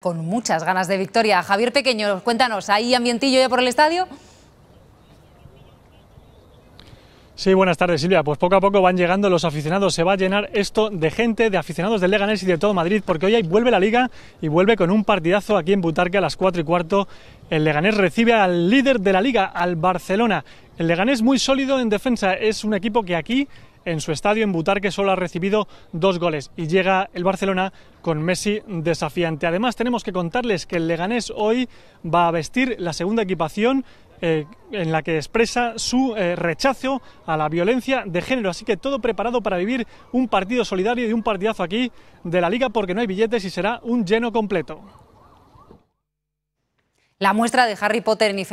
con muchas ganas de victoria. Javier Pequeño, cuéntanos, ¿hay ambientillo ya por el estadio? Sí, buenas tardes Silvia. Pues poco a poco van llegando los aficionados. Se va a llenar esto de gente, de aficionados del Leganés y de todo Madrid, porque hoy vuelve la liga y vuelve con un partidazo aquí en Butarque a las 4 y cuarto. El Leganés recibe al líder de la liga, al Barcelona. El Leganés muy sólido en defensa. Es un equipo que aquí en su estadio, en Butarque, solo ha recibido dos goles y llega el Barcelona con Messi desafiante. Además, tenemos que contarles que el Leganés hoy va a vestir la segunda equipación eh, en la que expresa su eh, rechazo a la violencia de género. Así que todo preparado para vivir un partido solidario y un partidazo aquí de la liga porque no hay billetes y será un lleno completo. La muestra de Harry Potter en